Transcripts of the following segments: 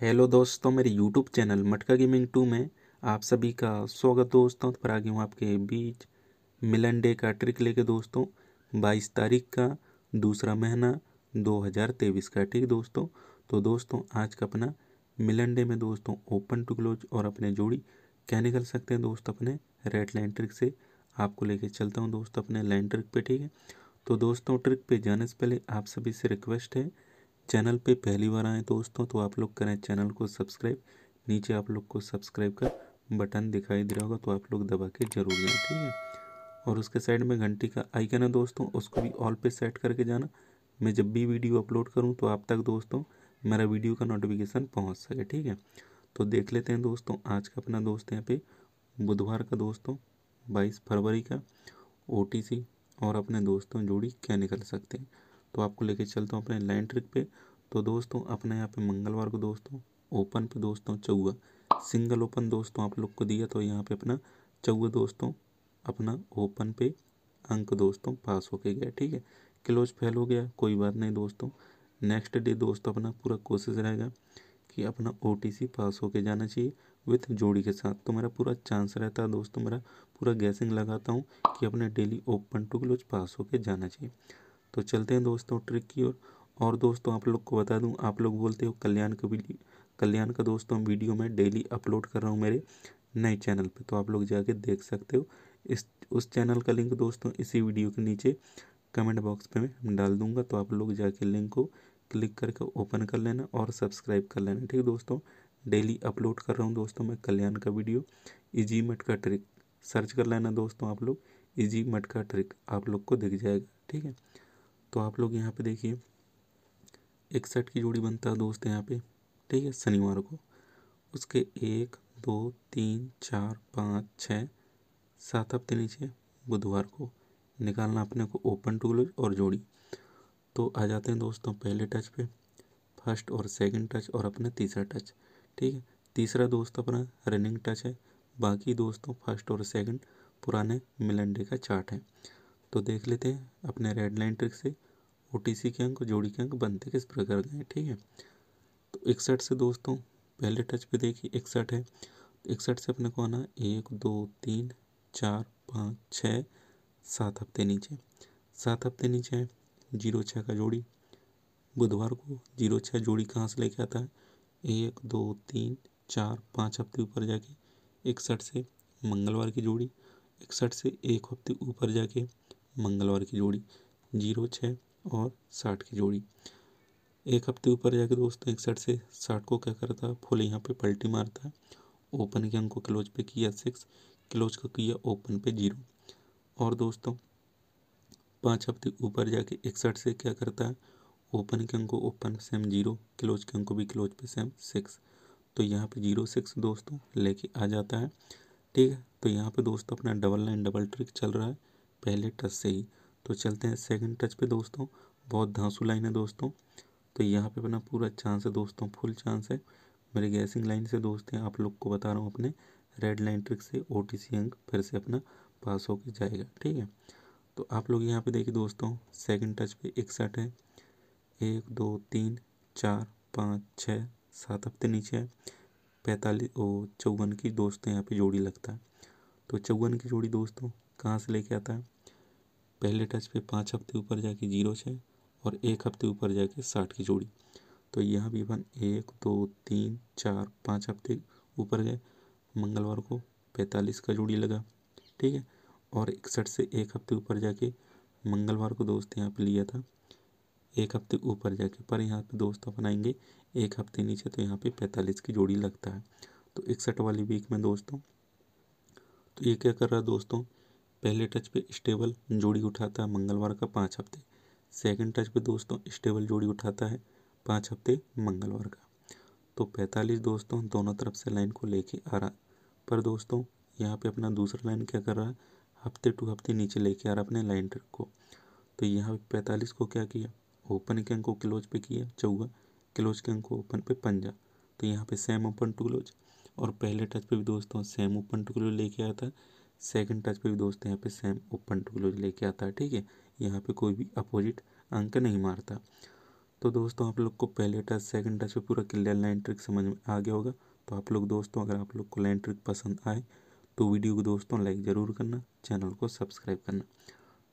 hello दोस्तों मेरे YouTube channel Matka gaming two में आप सभी का स्वागत दोस्तों तो पर आ हूँ आपके बीच मिलन डे का ट्रिक लेके दोस्तों बाईस तारीख का दूसरा महीना दो हजार तेईस का ठीक दोस्तों तो दोस्तों आज का अपना मिलन डे में दोस्तों ओपन टू क्लोज और अपने जोड़ी क्या निकल सकते हैं दोस्तों अपने रेड लाइन ट्रिक से आपको लेके चलता हूँ दोस्तों अपने लाइन ट्रिक पे ठीक है तो दोस्तों ट्रिक पे जाने से पहले आप सभी से रिक्वेस्ट है चैनल पे पहली बार आए दोस्तों तो आप लोग करें चैनल को सब्सक्राइब नीचे आप लोग को सब्सक्राइब का बटन दिखाई दे रहा होगा तो आप लोग दबा के जरूर जाए ठीक है और उसके साइड में घंटी का आइकन है दोस्तों उसको भी ऑल पे सेट करके जाना मैं जब भी वीडियो अपलोड करूँ तो आप तक दोस्तों मेरा वीडियो का नोटिफिकेशन पहुँच सके ठीक है तो देख लेते हैं दोस्तों आज का अपना दोस्त यहाँ पे बुधवार का दोस्तों बाईस फरवरी का ओ और अपने दोस्तों जोड़ी क्या निकल सकते हैं तो आपको लेके चलता हूँ अपने लाइन ट्रिक पे तो दोस्तों अपने यहाँ पे मंगलवार को दोस्तों ओपन पे दोस्तों चौवा सिंगल ओपन दोस्तों आप लोग को दिया तो यहाँ पे अपना चौवा दोस्तों अपना ओपन पे अंक दोस्तों पास होके गया ठीक है क्लोज फेल हो गया कोई बात नहीं दोस्तों नेक्स्ट डे दोस्तों अपना पूरा कोशिश रहेगा कि अपना ओ पास होके जाना चाहिए विथ जोड़ी के साथ तो मेरा पूरा चांस रहता है दोस्तों मेरा पूरा गैसिंग लगाता हूँ कि अपने daily open to close pass होके जाना चाहिए तो चलते हैं दोस्तों ट्रिक की ओर और, दोस्तों आप लोग को बता दूं आप लोग बोलते हो कल्याण का वीडियो कल्याण का दोस्तों वीडियो मैं डेली अपलोड कर रहा हूँ मेरे नए चैनल पे तो आप लोग जाके देख सकते हो इस उस चैनल का लिंक दोस्तों इसी वीडियो के नीचे कमेंट बॉक्स पे मैं डाल दूंगा तो आप लोग जाके लिंक को क्लिक करके ओपन कर लेना और सब्सक्राइब कर लेना ठीक दोस्तों डेली अपलोड कर रहा हूँ दोस्तों मैं कल्याण का वीडियो इजी मट का ट्रिक सर्च कर लेना दोस्तों आप लोग इजी मट का ट्रिक आप लोग को दिख जाएगा ठीक है तो आप लोग यहाँ पे देखिए इकसठ की जोड़ी बनता है दोस्त यहाँ पे ठीक है शनिवार को उसके एक दो तीन चार पाँच छः सात हफ्ते नीचे बुधवार को निकालना अपने को ओपन टूल और जोड़ी तो आ जाते हैं दोस्तों पहले टच पे फर्स्ट और सेकंड टच और अपना तीसरा टच ठीक है तीसरा दोस्त अपना रनिंग टच है बाकी दोस्तों फर्स्ट और सेकंड पुराने मिलंडे का चार्ट है तो देख लेते हैं अपने रेड लाइन ट्रिक से ओटीसी के अंक जोड़ी के अंक बनते किस प्रकार के हैं ठीक है तो इकसठ से दोस्तों पहले टच पे देखिए इकसठ है तो इकसठ से अपने को आना एक दो तीन चार पाँच छः सात हफ्ते नीचे सात हफ्ते नीचे है जीरो छः का जोड़ी बुधवार को जीरो छः जोड़ी कहाँ से लेके आता है एक दो तीन चार पाँच हफ्ते ऊपर जाके इकसठ से मंगलवार की जोड़ी इकसठ से एक हफ्ते ऊपर जाके मंगलवार की जोड़ी जीरो छः और साठ की जोड़ी एक हफ्ते ऊपर जाके दोस्तों इकसठ से साठ को क्या करता है फुल यहाँ पे पलटी मारता है ओपन के अंक क्लोज पे किया सिक्स क्लोज को किया ओपन पे जीरो और दोस्तों पाँच हफ्ते ऊपर जाके इकसठ से क्या करता है ओपन के अंक ओपन सेम जीरो क्लोज के अंक भी क्लोज पे सेम सिक्स तो यहाँ पे जीरो सिक्स दोस्तों लेके आ जाता है ठीक है तो यहाँ पे दोस्तों अपना डबल लाइन डबल ट्रिक चल रहा है पहले टच से ही तो चलते हैं सेकंड टच पे दोस्तों बहुत धांसू लाइन है दोस्तों तो यहाँ पे अपना पूरा चांस है दोस्तों फुल चांस है मेरे गैसिंग लाइन से दोस्त हैं आप लोग को बता रहा हूँ अपने रेड लाइन ट्रिक से ओ टी सी अंक फिर से अपना पास होकर जाएगा ठीक है तो आप लोग यहाँ पे देखिए दोस्तों सेकंड टच पे इकसठ है एक दो तीन चार पाँच छः सात हफ्ते नीचे है पैंतालीस ओ चौवन की दोस्तों यहाँ पे जोड़ी लगता है तो चौवन की जोड़ी दोस्तों कहाँ से लेके आता है पहले टच पे पाँच हफ्ते ऊपर जाके जीरो छः और एक हफ्ते ऊपर जाके साठ की जोड़ी तो यहाँ भी अपन एक दो तीन चार पाँच हफ्ते ऊपर गए मंगलवार को पैंतालीस का जोड़ी लगा ठीक है और इकसठ से एक हफ्ते ऊपर जाके मंगलवार को दोस्त यहाँ पे लिया था एक हफ्ते ऊपर जाके पर यहाँ पे दोस्त अपन आएंगे एक हफ्ते नीचे तो यहाँ पे पैंतालीस की जोड़ी लगता है तो इकसठ वाली वीक में दोस्तों तो ये क्या कर रहा है दोस्तों पहले टच पे स्टेबल जोड़ी उठाता है मंगलवार का पाँच हफ्ते सेकंड टच पे दोस्तों स्टेबल जोड़ी उठाता है पाँच हफ्ते मंगलवार का तो पैंतालीस दोस्तों दोनों तरफ से लाइन को लेके आ रहा पर दोस्तों यहाँ पे अपना दूसरा लाइन क्या कर रहा है हफ्ते टू हफ्ते नीचे लेके आ रहा अपने लाइन को तो यहाँ पे पैंतालीस को क्या किया ओपन के अंक को क्लोज पे किया चौगा क्लोज के अंक को ओपन पे पंजा तो यहाँ पे सेम ओपन टू क्लोज और पहले टच पे भी दोस्तों सेम ओपन टू क्लोज लेके आया था सेकंड टच पे भी दोस्त यहाँ पे सेम ओपन टू क्लोज लेके आता है ठीक है यहाँ पे कोई भी अपोजिट अंक नहीं मारता तो दोस्तों आप लोग को पहले टच सेकंड टच पे पूरा क्लियर लाइन ट्रिक समझ में आ गया होगा तो आप लोग दोस्तों अगर आप लोग को लाइन ट्रिक पसंद आए तो वीडियो को दोस्तों लाइक ज़रूर करना चैनल को सब्सक्राइब करना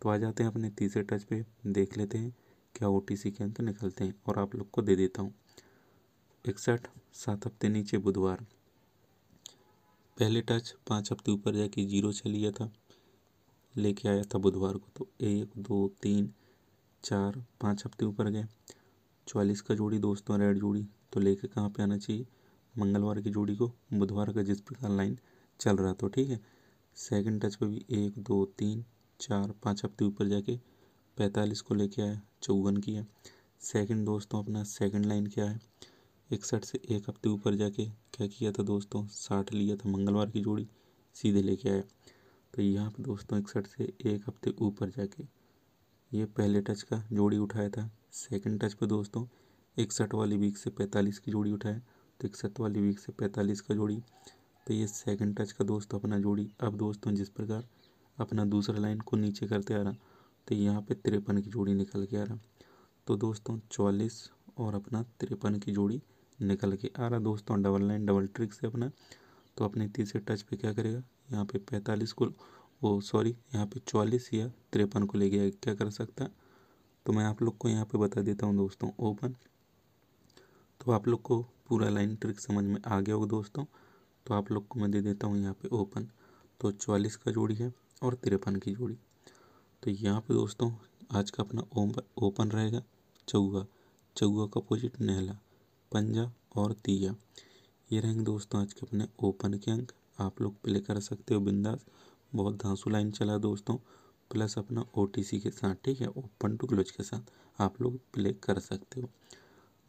तो आ जाते हैं अपने तीसरे टच पर देख लेते हैं क्या ओ के अंक निकलते हैं और आप लोग को दे देता हूँ इकसठ सात हफ्ते नीचे बुधवार पहले टच पाँच हफ्ते ऊपर जाके जीरो से लिया था लेके आया था बुधवार को तो एक दो तीन चार पाँच हफ्ते ऊपर गए चौलीस का जोड़ी दोस्तों रेड जोड़ी तो लेके कहाँ पे आना चाहिए मंगलवार की जोड़ी को बुधवार का जिस प्रकार लाइन चल रहा तो ठीक है सेकंड टच पे भी एक दो तीन चार पाँच हफ्ते ऊपर जाके पैंतालीस को लेके आया चौवन किया सेकंड दोस्तों अपना सेकंड लाइन क्या है इकसठ से एक हफ्ते ऊपर जाके क्या किया था दोस्तों साठ लिया था मंगलवार की जोड़ी सीधे लेके आया तो यहाँ पे दोस्तों इकसठ से एक हफ्ते ऊपर जाके ये पहले टच का जोड़ी उठाया था सेकंड टच पे दोस्तों इकसठ वाली वीक से पैंतालीस की जोड़ी उठाया तो इकसठ वाली वीक से पैंतालीस का जोड़ी तो ये सेकंड टच का दोस्तों अपना जोड़ी अब दोस्तों जिस प्रकार अपना दूसरा लाइन को नीचे करते आ रहा तो यहाँ पे तिरपन की जोड़ी निकल के आ रहा तो दोस्तों चौलीस और अपना तिरपन की जोड़ी निकल के आ रहा दोस्तों डबल नाइन डबल ट्रिक से अपना तो अपने तीसरे टच पे क्या करेगा यहाँ पे पैंतालीस को वो सॉरी यहाँ पे चौलीस या तिरपन को ले गया क्या कर सकता है तो मैं आप लोग को यहाँ पे बता देता हूँ दोस्तों ओपन तो आप लोग को पूरा लाइन ट्रिक समझ में आ गया होगा दोस्तों तो आप लोग को मैं दे देता हूँ यहाँ पे ओपन तो चौलीस का जोड़ी है और तिरपन की जोड़ी तो यहाँ पे दोस्तों आज का अपना ओपन रहेगा चौगा चौगा का अपोजिट नहला पंजा और तीया ये रहेंगे दोस्तों आज के अपने ओपन के अंक आप लोग प्ले कर सकते हो बिंदास बहुत धांसू लाइन चला दोस्तों प्लस अपना ओ के साथ ठीक है ओपन टू क्लोज के साथ आप लोग प्ले कर सकते हो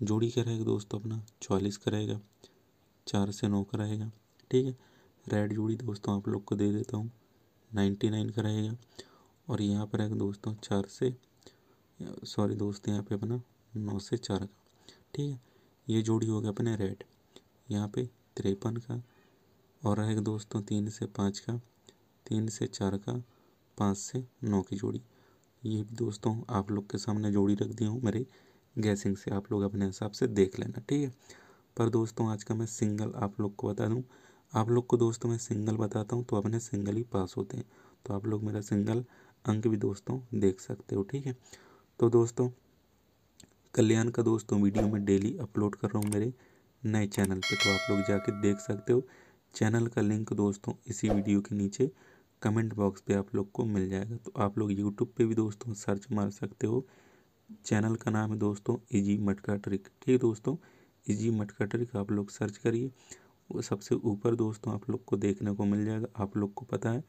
जोड़ी का रहेगा दोस्तों अपना चालीस का रहेगा चार से नौ का रहेगा ठीक है रेड जोड़ी दोस्तों आप लोग को दे देता हूँ नाइन्टी नाइन का रहेगा और यहाँ पर रहेगा दोस्तों चार से सॉरी दोस्त यहाँ पे अपना नौ से चार का ठीक है ये जोड़ी हो गया अपने रेड यहाँ पे तिरपन का और रहेगा दोस्तों तीन से पाँच का तीन से चार का पाँच से नौ की जोड़ी ये भी दोस्तों आप लोग के सामने जोड़ी रख दिया हूँ मेरे गैसिंग से आप लोग अपने हिसाब से देख लेना ठीक है पर दोस्तों आज का मैं सिंगल आप लोग को बता दूँ आप लोग को दोस्तों मैं सिंगल बताता हूँ तो अपने सिंगल ही पास होते हैं तो आप लोग मेरा सिंगल अंक भी दोस्तों देख सकते हो ठीक है तो दोस्तों कल्याण का दोस्तों वीडियो मैं डेली अपलोड कर रहा हूँ मेरे नए चैनल पे तो आप लोग जाके देख सकते हो चैनल का लिंक दोस्तों इसी वीडियो के नीचे कमेंट बॉक्स पे आप लोग को मिल जाएगा तो आप लोग यूट्यूब पे भी दोस्तों सर्च मार सकते हो चैनल का नाम है दोस्तों इजी मटका ट्रिक ठीक है दोस्तों इजी मटका ट्रिक आप लोग सर्च करिए वो सबसे ऊपर दोस्तों आप लोग को देखने को मिल जाएगा आप लोग को पता है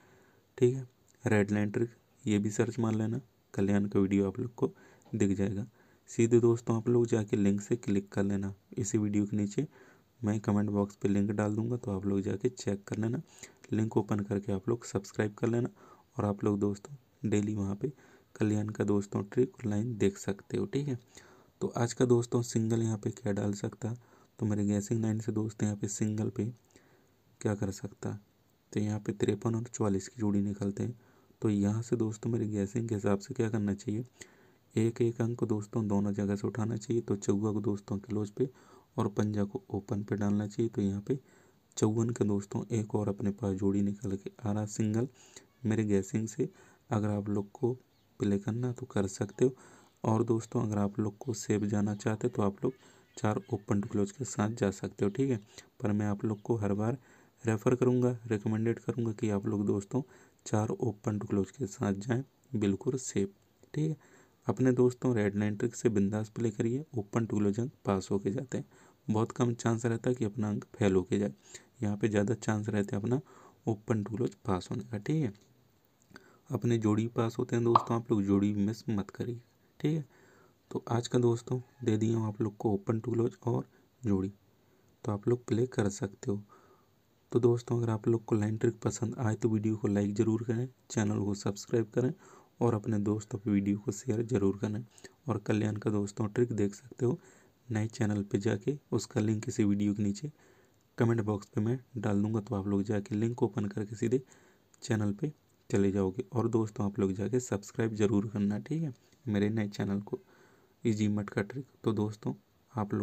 ठीक है रेड लाइन ट्रिक ये भी सर्च मार लेना कल्याण का वीडियो आप लोग को दिख जाएगा सीधे दोस्तों आप लोग जाके लिंक से क्लिक कर लेना इसी वीडियो के नीचे मैं कमेंट बॉक्स पे लिंक डाल दूंगा तो आप लोग जाके चेक कर लेना लिंक ओपन करके आप लोग सब्सक्राइब कर लेना और आप लोग दोस्तों डेली वहाँ पे कल्याण का दोस्तों ट्रिक लाइन देख सकते हो ठीक है तो आज का दोस्तों सिंगल यहाँ पे क्या डाल सकता तो मेरे गैसिंग लाइन से दोस्त यहाँ पे सिंगल पे क्या कर सकता तो यहाँ पे तिरपन और चवालीस की जोड़ी निकलते हैं तो यहाँ से दोस्तों मेरे गैसिंग के हिसाब से क्या करना चाहिए एक एक अंक दोस्तों दोनों जगह से उठाना चाहिए तो चौवा को दोस्तों क्लोज पे और पंजा को ओपन पे डालना चाहिए तो यहाँ पे चौवन के दोस्तों एक और अपने पास जोड़ी निकल के आ रहा सिंगल मेरे गैसिंग से अगर आप लोग को प्ले करना तो कर सकते हो और दोस्तों अगर आप लोग को सेब जाना चाहते तो आप लोग चार ओपन टू क्लोज के साथ जा सकते हो ठीक है पर मैं आप लोग को हर बार रेफ़र करूँगा रिकमेंडेड करूँगा कि आप लोग दोस्तों चार ओपन टू क्लोज के साथ जाएँ बिल्कुल सेफ ठीक है अपने दोस्तों रेड नाइन ट्रिक से बिंदास प्ले करिए ओपन टू लोज अंक पास होके जाते हैं बहुत कम चांस रहता है कि अपना अंक फेल होके जाए यहाँ पे ज़्यादा चांस रहते हैं अपना ओपन टू लोज पास होने का ठीक है अपने जोड़ी पास होते हैं दोस्तों आप लोग जोड़ी मिस मत करिए ठीक है तो आज का दोस्तों दे दिया हूँ आप लोग को ओपन टू लोज और जोड़ी तो आप लोग प्ले कर सकते हो तो दोस्तों अगर आप लोग को लाइन ट्रिक पसंद आए तो वीडियो को लाइक ज़रूर करें चैनल को सब्सक्राइब करें और अपने दोस्तों की वीडियो को शेयर जरूर करना और कल्याण का दोस्तों ट्रिक देख सकते हो नए चैनल पे जाके उसका लिंक किसी वीडियो के नीचे कमेंट बॉक्स पे मैं डाल दूंगा तो आप लोग जाके लिंक ओपन करके सीधे चैनल पे चले जाओगे और दोस्तों आप लोग जाके सब्सक्राइब जरूर करना ठीक है मेरे नए चैनल को इजी मट का ट्रिक तो दोस्तों आप लोग